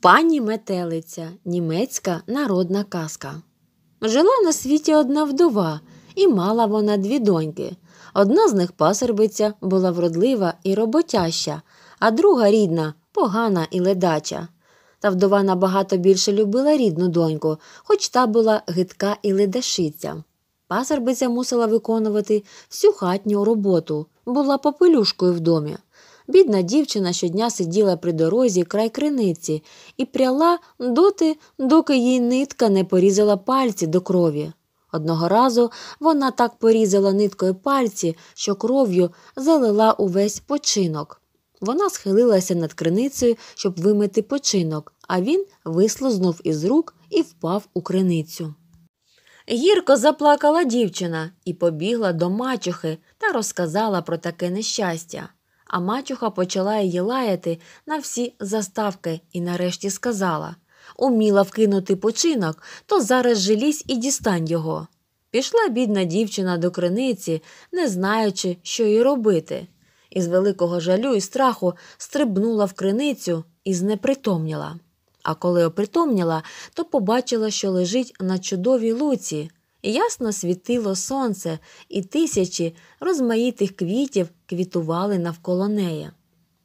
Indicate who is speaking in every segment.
Speaker 1: Пані метелиця, німецька народна казка. Жила на світі одна вдова, і мала вона дві доньки. Одна з них пасербиця була вродлива і роботяща, а друга рідна, погана і ледача. Та вдова набагато більше любила рідну доньку, хоч та була гидка і ледашиця. Пасербиця мусила виконувати всю хатню роботу, була попелюшкою в домі. Бідна дівчина щодня сиділа при дорозі край криниці і пряла доти, доки їй нитка не порізала пальці до крові. Одного разу вона так порізала ниткою пальці, що кров'ю залила увесь починок. Вона схилилася над криницею, щоб вимити починок, а він вислознув із рук і впав у криницю. Гірко заплакала дівчина і побігла до мачухи та розказала про таке нещастя а мачуха почала її лаяти на всі заставки і нарешті сказала уміла вкинути починок, то зараз жилізь і дістань його. Пішла бідна дівчина до криниці, не знаючи, що їй робити. Із великого жалю і страху стрибнула в криницю і знепритомніла. А коли опритомніла, то побачила, що лежить на чудовій луці, Ясно світило сонце, і тисячі розмаїтих квітів квітували навколо неї.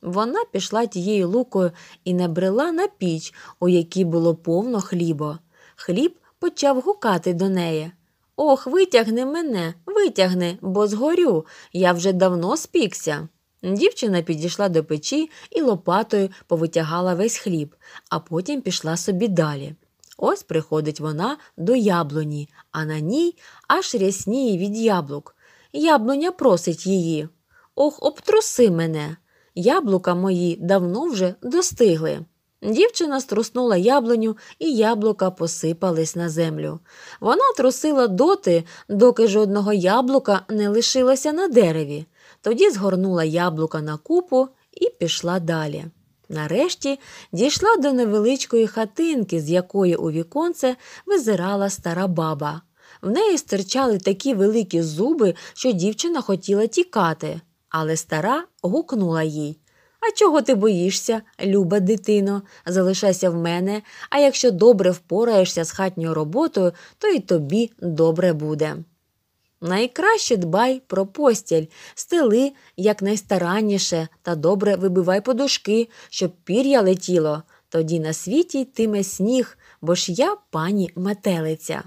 Speaker 1: Вона пішла тією лукою і набрела на піч, у якій було повно хліба. Хліб почав гукати до неї. Ох, витягни мене, витягни, бо згорю. Я вже давно спікся. Дівчина підійшла до печі і лопатою повитягала весь хліб, а потім пішла собі далі. Ось приходить вона до яблуні, а на ній аж рясніє від яблук. Яблуня просить її. Ох, обтруси мене. Яблука мої давно вже достигли. Дівчина струснула яблуню, і яблука посипались на землю. Вона трусила доти, доки жодного яблука не лишилося на дереві. Тоді згорнула яблука на купу і пішла далі. Нарешті дійшла до невеличкої хатинки, з якої у віконце визирала стара баба. В неї стирчали такі великі зуби, що дівчина хотіла тікати, але стара гукнула їй А чого ти боїшся, люба дитино, залишайся в мене, а якщо добре впораєшся з хатньою роботою, то й тобі добре буде. Найкраще дбай про постіль, стели якнайстаранніше та добре вибивай подушки, щоб пір'я летіло. Тоді на світі йтиме сніг, бо ж я пані метелиця.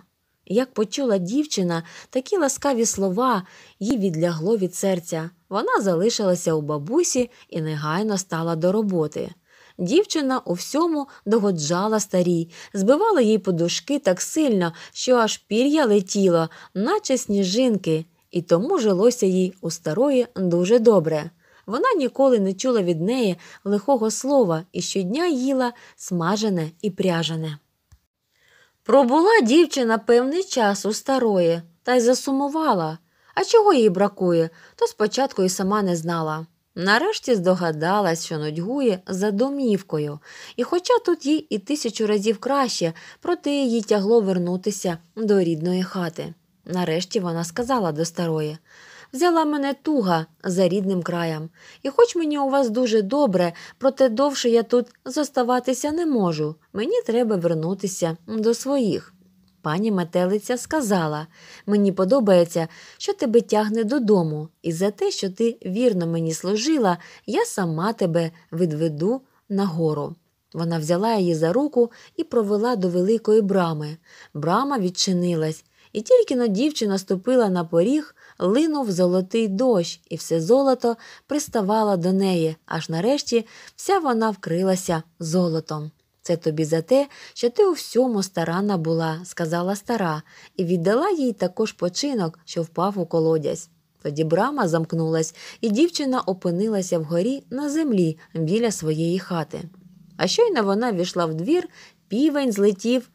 Speaker 1: Як почула дівчина такі ласкаві слова, їй відлягло від серця. Вона залишилася у бабусі і негайно стала до роботи. Дівчина у всьому догоджала старій, збивала їй подушки так сильно, що аж пір'я летіла, наче сніжинки, і тому жилося їй у старої дуже добре. Вона ніколи не чула від неї лихого слова і щодня їла смажене і пряжене. Пробула дівчина певний час у старої та й засумувала. А чого їй бракує, то спочатку і сама не знала. Нарешті здогадалась, що нудьгує за домівкою, і хоча тут їй і тисячу разів краще, проте її тягло вернутися до рідної хати. Нарешті вона сказала до старої взяла мене туга за рідним краєм, і хоч мені у вас дуже добре, проте довше я тут зоставатися не можу. Мені треба вернутися до своїх пані метелиця сказала мені подобається, що тебе тягне додому, і за те, що ти вірно мені служила, я сама тебе відведу нагору. Вона взяла її за руку і провела до великої брами. Брама відчинилась, і тільки но дівчина ступила на поріг, линув золотий дощ, і все золото приставало до неї, аж нарешті вся вона вкрилася золотом. Це тобі за те, що ти у всьому старана була, сказала стара, і віддала їй також починок, що впав у колодязь. Тоді брама замкнулась, і дівчина опинилася вгорі на землі біля своєї хати. А щойно вона війшла в двір, півень злетів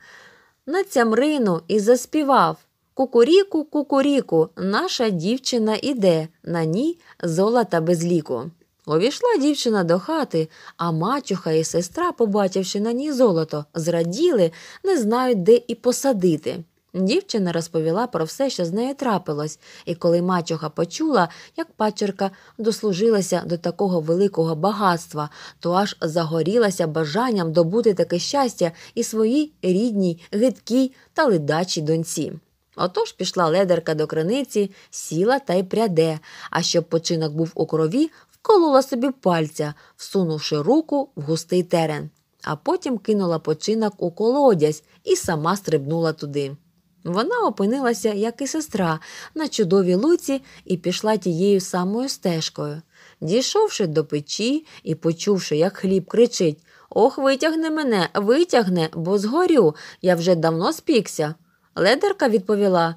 Speaker 1: на цямрину і заспівав Кукуріку, кукуріку, наша дівчина іде, на ній золота без ліку. Увійшла дівчина до хати, а мачуха і сестра, побачивши на ній золото, зраділи, не знають, де і посадити. Дівчина розповіла про все, що з нею трапилось, і коли мачуха почула, як пачерка дослужилася до такого великого багатства, то аж загорілася бажанням добути таке щастя і своїй рідній, гидкій та ледачій доньці. Отож пішла ледерка до криниці, сіла та й пряде, а щоб починок був у крові, колола собі пальця, всунувши руку в густий терен, а потім кинула починок у колодязь і сама стрибнула туди. Вона опинилася, як і сестра, на чудовій луці і пішла тією самою стежкою. Дійшовши до печі і почувши, як хліб кричить Ох, витягне мене, витягне, бо згорю, я вже давно спікся. Ледерка відповіла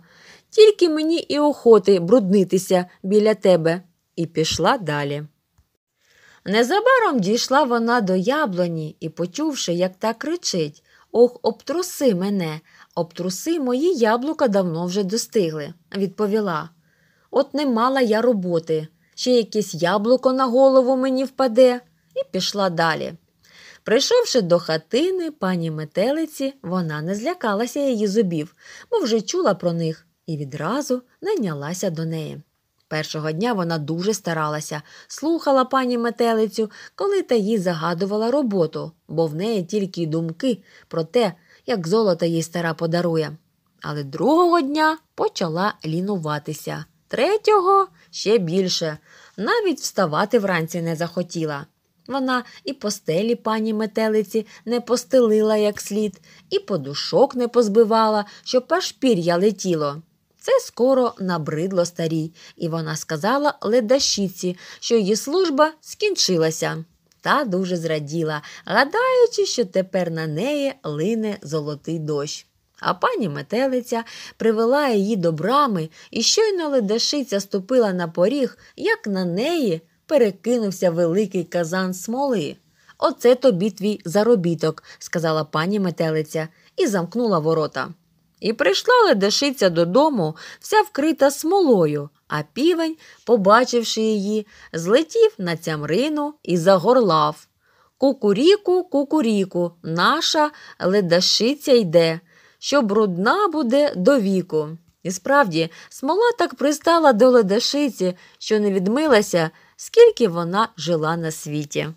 Speaker 1: Тільки мені і охоти бруднитися біля тебе, і пішла далі. Незабаром дійшла вона до яблуні і, почувши, як та кричить Ох, обтруси мене, обтруси мої яблука давно вже достигли, відповіла. От не мала я роботи, ще якесь яблуко на голову мені впаде, і пішла далі. Прийшовши до хатини, пані метелиці, вона не злякалася її зубів, бо вже чула про них і відразу найнялася до неї. Першого дня вона дуже старалася, слухала пані метелицю, коли та їй загадувала роботу, бо в неї тільки й думки про те, як золото їй стара подарує. Але другого дня почала лінуватися, третього ще більше, навіть вставати вранці не захотіла. Вона і постелі пані метелиці не постелила як слід, і подушок не позбивала, щоб аж пір'я летіло. Це скоро набридло старій, і вона сказала ледащиці, що її служба скінчилася. Та дуже зраділа, гадаючи, що тепер на неї лине золотий дощ. А пані метелиця привела її до брами, і щойно ледашиця ступила на поріг, як на неї перекинувся великий казан смоли. Оце тобі твій заробіток, сказала пані метелиця і замкнула ворота. І прийшла ледашиця додому, вся вкрита смолою, а півень, побачивши її, злетів на цямрину і загорлав. Кукуріку, кукуріку, наша ледашиця йде, що брудна буде до віку. І справді, смола так пристала до ледашиці, що не відмилася, скільки вона жила на світі.